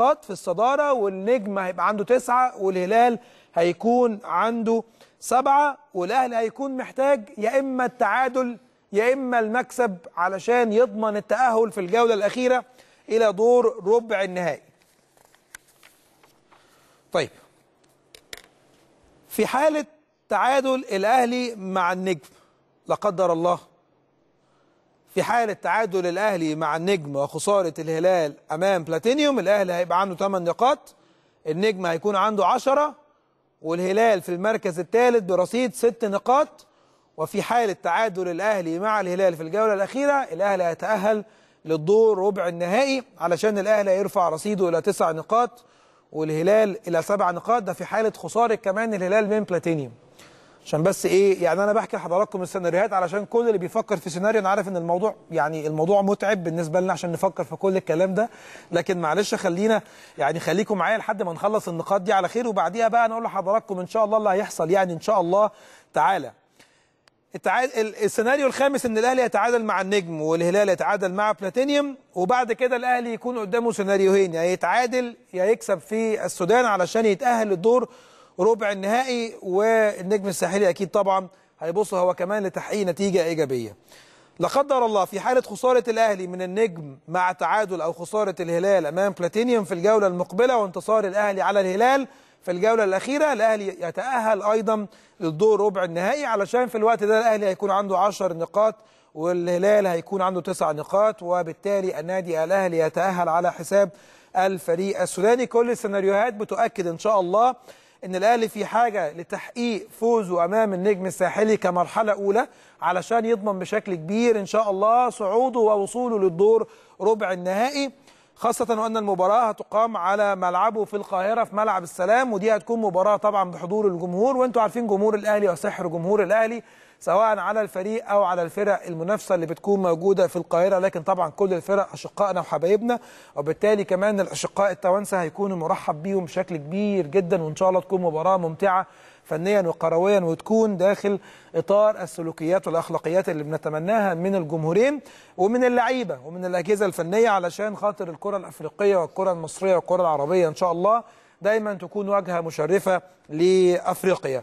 نقاط في الصدارة والنجم هيبقى عنده تسعة والهلال هيكون عنده سبعة والأهلي هيكون محتاج يا إما التعادل يا إما المكسب علشان يضمن التأهل في الجولة الأخيرة إلى دور ربع النهائي طيب في حالة تعادل الأهلي مع النجم لا قدر الله في حالة تعادل الأهلي مع النجم وخسارة الهلال أمام بلاتينيوم الأهلي هيبقى عنده 8 نقاط النجم هيكون عنده 10 والهلال في المركز الثالث برصيد 6 نقاط وفي حالة تعادل الأهلي مع الهلال في الجولة الأخيرة الأهلي هيتأهل للدور ربع النهائي علشان الأهلي هيرفع رصيده إلى 9 نقاط والهلال إلى 7 نقاط ده في حالة خسارة كمان الهلال من بلاتينيوم عشان بس ايه يعني انا بحكي لحضراتكم السيناريوهات علشان كل اللي بيفكر في سيناريو انا عارف ان الموضوع يعني الموضوع متعب بالنسبه لنا عشان نفكر في كل الكلام ده لكن معلش خلينا يعني خليكم معايا لحد ما نخلص النقاط دي على خير وبعديها بقى نقول لحضراتكم ان شاء الله اللي هيحصل يعني ان شاء الله تعالى السيناريو الخامس ان الاهلي يتعادل مع النجم والهلال يتعادل مع بلاتينيوم وبعد كده الاهلي يكون قدامه سيناريوهين يا يعني يتعادل يا يكسب في السودان علشان يتاهل للدور ربع النهائي والنجم الساحلي اكيد طبعا هيبصوا هو كمان لتحقيق نتيجه ايجابيه لا قدر الله في حاله خساره الاهلي من النجم مع تعادل او خساره الهلال امام بلاتينيوم في الجوله المقبله وانتصار الاهلي على الهلال في الجوله الاخيره الاهلي يتاهل ايضا للدور ربع النهائي علشان في الوقت ده الاهلي هيكون عنده 10 نقاط والهلال هيكون عنده 9 نقاط وبالتالي النادي الاهلي يتاهل على حساب الفريق السوداني كل السيناريوهات بتؤكد ان شاء الله ان الاهلي في حاجه لتحقيق فوزه امام النجم الساحلي كمرحله اولى علشان يضمن بشكل كبير ان شاء الله صعوده ووصوله للدور ربع النهائي خاصة وأن المباراة هتقام على ملعبه في القاهرة في ملعب السلام ودي هتكون مباراة طبعا بحضور الجمهور وأنتوا عارفين جمهور الأهلي وسحر جمهور الأهلي سواء على الفريق أو على الفرق المنافسة اللي بتكون موجودة في القاهرة لكن طبعا كل الفرق أشقائنا وحبايبنا وبالتالي كمان الأشقاء التوانسة هيكونوا مرحب بيهم بشكل كبير جدا وإن شاء الله تكون مباراة ممتعة فنيا وقرويا وتكون داخل إطار السلوكيات والأخلاقيات اللي بنتمناها من الجمهورين ومن اللعيبة ومن الأجهزة الفنية علشان خاطر الكرة الأفريقية والكرة المصرية والكرة العربية إن شاء الله دايما تكون واجهة مشرفة لأفريقيا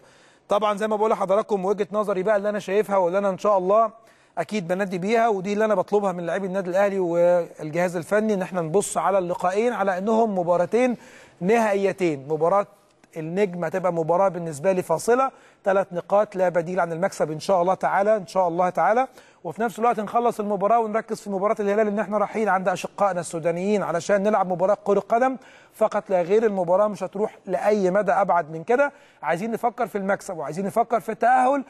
طبعا زي ما بقول لحضراتكم وجهة نظري بقى اللي أنا شايفها واللي أنا إن شاء الله اكيد بنادي بيها ودي اللي انا بطلبها من لاعبي النادي الاهلي والجهاز الفني ان احنا نبص على اللقائين على انهم مباراتين نهائيتين مباراه النجم هتبقى مباراه بالنسبه لي فاصله ثلاث نقاط لا بديل عن المكسب ان شاء الله تعالى ان شاء الله تعالى وفي نفس الوقت نخلص المباراه ونركز في مباراه الهلال ان احنا رايحين عند اشقائنا السودانيين علشان نلعب مباراه كره قدم فقط لا غير المباراه مش هتروح لاي مدى ابعد من كده عايزين نفكر في المكسب وعايزين نفكر في التاهل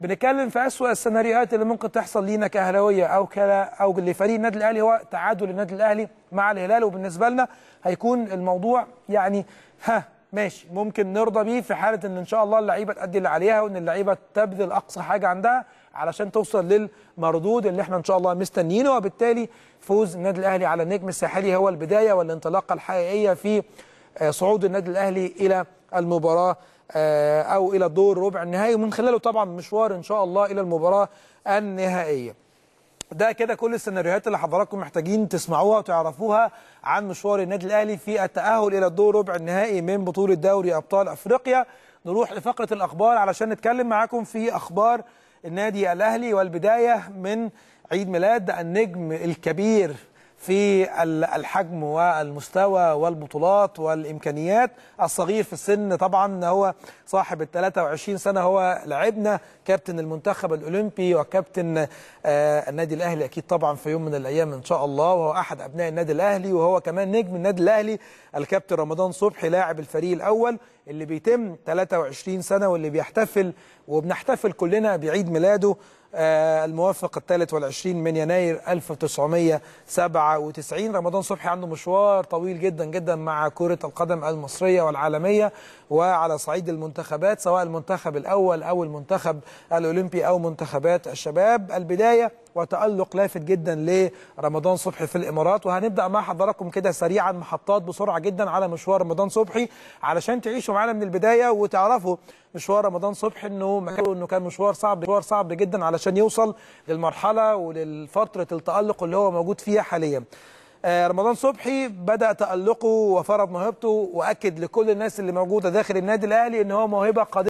بنتكلم في اسوأ السيناريوهات اللي ممكن تحصل لينا كاهلاويه او كلا او لفريق النادي الاهلي هو تعادل النادي الاهلي مع الهلال وبالنسبه لنا هيكون الموضوع يعني ها ماشي ممكن نرضى بيه في حاله ان ان شاء الله اللعيبه تأدي اللي عليها وان اللعيبه تبذل اقصى حاجه عندها علشان توصل للمردود اللي احنا ان شاء الله مستنيينه وبالتالي فوز النادي الاهلي على النجم الساحلي هو البدايه والانطلاقه الحقيقيه في آه، صعود النادي الاهلي الى المباراه آه، او الى الدور ربع النهائي ومن خلاله طبعا مشوار ان شاء الله الى المباراه النهائيه ده كده كل السيناريوهات اللي حضراتكم محتاجين تسمعوها وتعرفوها عن مشوار النادي الاهلي في التاهل الى الدور ربع النهائي من بطوله دوري ابطال افريقيا نروح لفقره الاخبار علشان نتكلم معاكم في اخبار النادي الاهلي والبدايه من عيد ميلاد النجم الكبير في الحجم والمستوى والبطولات والإمكانيات الصغير في السن طبعا هو صاحب ال 23 سنة هو لعبنا كابتن المنتخب الأولمبي وكابتن آه، النادي الأهلي أكيد طبعا في يوم من الأيام إن شاء الله وهو أحد أبناء النادي الأهلي وهو كمان نجم النادي الأهلي الكابتن رمضان صبحي لاعب الفريق الأول اللي بيتم 23 سنة واللي بيحتفل وبنحتفل كلنا بعيد ميلاده آه، الموافق الثالث والعشرين من يناير 1997 رمضان صبحي عنده مشوار طويل جدا جدا مع كرة القدم المصرية والعالمية وعلى صعيد المنتخبات سواء المنتخب الأول أو المنتخب الأولمبي أو منتخبات الشباب البداية وتألق لافت جدا لرمضان صبحي في الإمارات وهنبدأ مع حضراتكم كده سريعا محطات بسرعة جدا على مشوار رمضان صبحي علشان تعيشوا معانا من البداية وتعرفوا مشوار رمضان صبحي انه انه كان مشوار صعب مشوار صعب جدا علشان يوصل للمرحلة وللفترة التألق اللي هو موجود فيها حاليا آه، رمضان صبحي بدأ تألقه وفرض موهبته وأكد لكل الناس اللي موجودة داخل النادي الأهلي إن هو موهبة قادمه